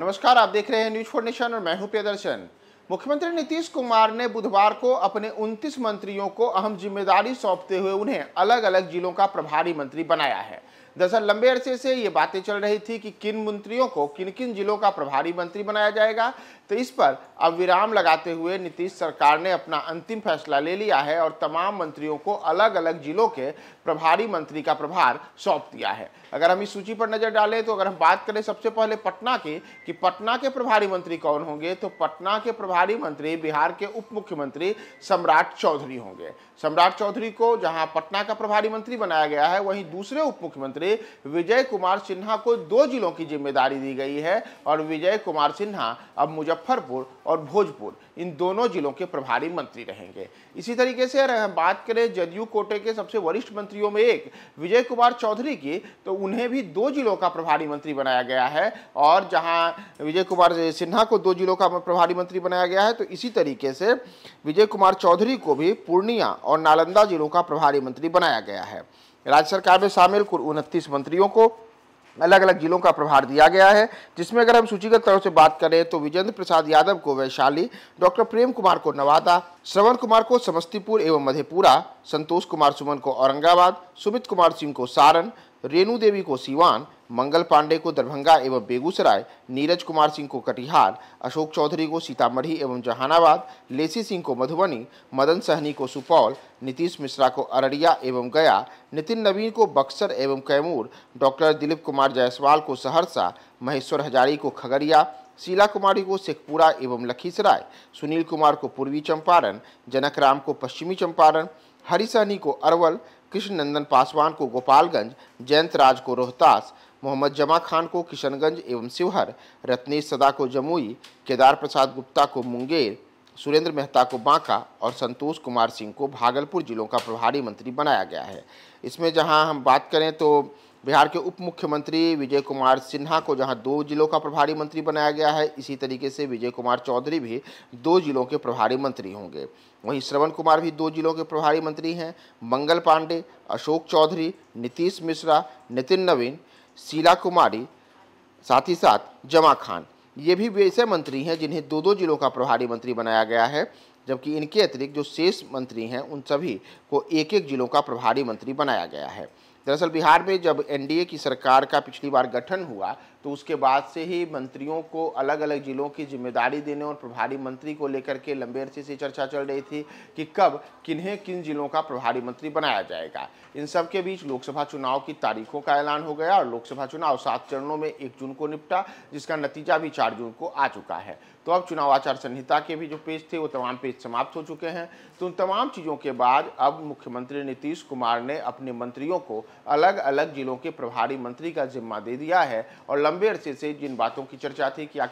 नमस्कार आप देख रहे हैं न्यूज फोर नेशन और मैं हूं प्रियदर्शन मुख्यमंत्री नीतीश कुमार ने बुधवार को अपने 29 मंत्रियों को अहम जिम्मेदारी सौंपते हुए उन्हें अलग अलग जिलों का प्रभारी मंत्री बनाया है दरअसल लंबे अरसे से ये बातें चल रही थी कि किन मंत्रियों को किन किन जिलों का प्रभारी मंत्री बनाया जाएगा तो इस पर अब विराम लगाते हुए नीतीश सरकार ने अपना अंतिम फैसला ले लिया है और तमाम मंत्रियों को अलग अलग जिलों के प्रभारी मंत्री का प्रभार सौंप दिया है अगर हम इस सूची पर नजर डालें तो अगर हम बात करें सबसे पहले पटना की कि पटना के प्रभारी मंत्री कौन होंगे तो पटना के प्रभारी मंत्री बिहार के उप मुख्यमंत्री सम्राट चौधरी होंगे सम्राट चौधरी को जहां पटना का प्रभारी मंत्री बनाया गया है वहीं दूसरे उप मुख्यमंत्री विजय कुमार सिन्हा को दो जिलों की जिम्मेदारी दी गई है और विजय कुमार सिन्हा अब मुजफ्फरपुर और भोजपुर इन दोनों जिलों के प्रभारी मंत्री रहेंगे इसी तरीके से अगर हम बात करें जदयू कोटे के सबसे वरिष्ठ मंत्रियों में एक विजय कुमार चौधरी की तो उन्हें भी दो जिलों का प्रभारी मंत्री बनाया गया है और जहां विजय कुमार सिन्हा को दो जिलों का प्रभारी मंत्री बनाया गया है तो इसी तरीके से विजय कुमार चौधरी को भी पूर्णिया और नालंदा जिलों का प्रभारी मंत्री बनाया गया है राज्य सरकार में शामिल कुल उनतीस मंत्रियों को अलग अलग जिलों का प्रभार दिया गया है जिसमें अगर हम सूचीगत तौर से बात करें तो विजेंद्र प्रसाद यादव को वैशाली डॉक्टर प्रेम कुमार को नवादा श्रवण कुमार को समस्तीपुर एवं मधेपुरा संतोष कुमार सुमन को औरंगाबाद सुमित कुमार सिंह को सारण रेणु देवी को सीवान मंगल पांडे को दरभंगा एवं बेगूसराय नीरज कुमार सिंह को कटिहार अशोक चौधरी को सीतामढ़ी एवं जहानाबाद लेसी सिंह को मधुबनी मदन सहनी को सुपौल नीतीश मिश्रा को अररिया एवं गया नितिन नवीन को बक्सर एवं कैमूर डॉक्टर दिलीप कुमार जायसवाल को सहरसा महेश्वर हजारी को खगड़िया शीला कुमारी को शेखपुरा एवं लखीसराय सुनील कुमार को पूर्वी चंपारण जनक राम को पश्चिमी चंपारण हरिसानी को अरवल कृष्ण नंदन पासवान को गोपालगंज जयंत राज को रोहतास मोहम्मद जमा खान को किशनगंज एवं शिवहर रत्नेश सदा को जमुई केदार प्रसाद गुप्ता को मुंगेर सुरेंद्र मेहता को बांका और संतोष कुमार सिंह को भागलपुर जिलों का प्रभारी मंत्री बनाया गया है इसमें जहां हम बात करें तो बिहार के उप मुख्यमंत्री विजय कुमार सिन्हा को जहां दो जिलों का प्रभारी मंत्री बनाया गया है इसी तरीके से विजय कुमार चौधरी भी दो जिलों के प्रभारी मंत्री होंगे वहीं श्रवण कुमार भी दो जिलों के प्रभारी मंत्री हैं मंगल पांडे अशोक चौधरी नीतीश मिश्रा नितिन नवीन शीला कुमारी साथ ही साथ जमा खान ये भी वैसे मंत्री हैं जिन्हें दो दो जिलों का प्रभारी मंत्री बनाया गया है जबकि इनके अतिरिक्त जो शेष मंत्री हैं उन सभी को एक एक जिलों का प्रभारी मंत्री बनाया गया है दरअसल बिहार में जब एनडीए की सरकार का पिछली बार गठन हुआ तो उसके बाद से ही मंत्रियों को अलग अलग जिलों की जिम्मेदारी देने और प्रभारी मंत्री को लेकर के लंबे अरसे से चर्चा चल रही थी कि कब किन्हें किन जिलों का प्रभारी मंत्री बनाया जाएगा इन सब के बीच लोकसभा चुनाव की तारीखों का ऐलान हो गया और लोकसभा चुनाव सात चरणों में एक जून को निपटा जिसका नतीजा भी चार जून को आ चुका है तो अब चुनाव आचार संहिता के भी जो पेज थे वो तमाम पेज समाप्त हो चुके हैं तो उन तमाम चीज़ों के बाद अब मुख्यमंत्री नीतीश कुमार ने अपने मंत्रियों को अलग अलग जिलों के प्रभारी मंत्री का जिम्मा दे दिया है और लंबे अरसे से जिन बातों की चर्चा थी कि आखिर